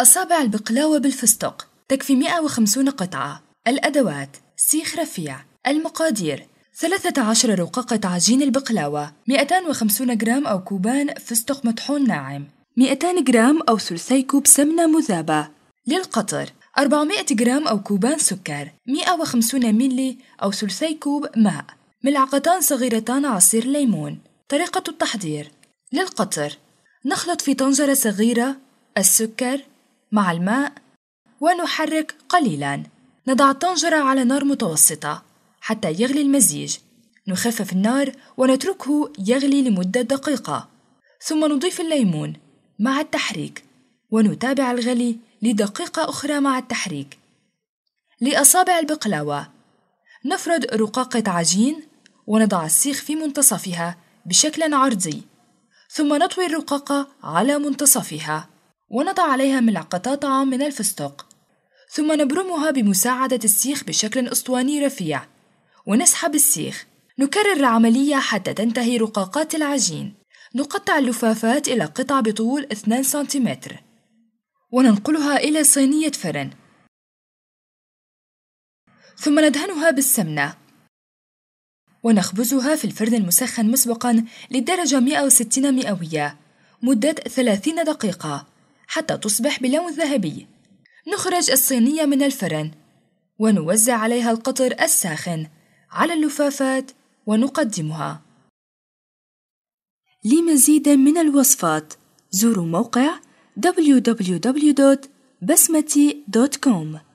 أصابع البقلاوة بالفستق تكفي 150 قطعة الأدوات سيخ رفيع المقادير 13 رقاقة عجين البقلاوة 250 جرام أو كوبان فستق مطحون ناعم 200 جرام أو ثلثي كوب سمنة مذابة للقطر 400 جرام أو كوبان سكر 150 ملي أو ثلثي كوب ماء ملعقتان صغيرتان عصير ليمون طريقة التحضير للقطر نخلط في طنجرة صغيرة السكر مع الماء ونحرك قليلا نضع الطنجرة على نار متوسطة حتى يغلي المزيج نخفف النار ونتركه يغلي لمدة دقيقة ثم نضيف الليمون مع التحريك ونتابع الغلي لدقيقة أخرى مع التحريك لأصابع البقلاوة نفرد رقاقة عجين ونضع السيخ في منتصفها بشكل عرضي ثم نطوي الرقاقة على منتصفها ونضع عليها ملعقة طعام من الفستق ثم نبرمها بمساعدة السيخ بشكل أسطواني رفيع ونسحب السيخ نكرر العملية حتى تنتهي رقاقات العجين نقطع اللفافات إلى قطع بطول 2 سنتيمتر وننقلها إلى صينية فرن ثم ندهنها بالسمنة ونخبزها في الفرن المسخن مسبقا للدرجة 160 مئوية مدة 30 دقيقة حتى تصبح بلون ذهبي نخرج الصينية من الفرن ونوزع عليها القطر الساخن على اللفافات ونقدمها لمزيد من الوصفات زوروا موقع www.basmati.com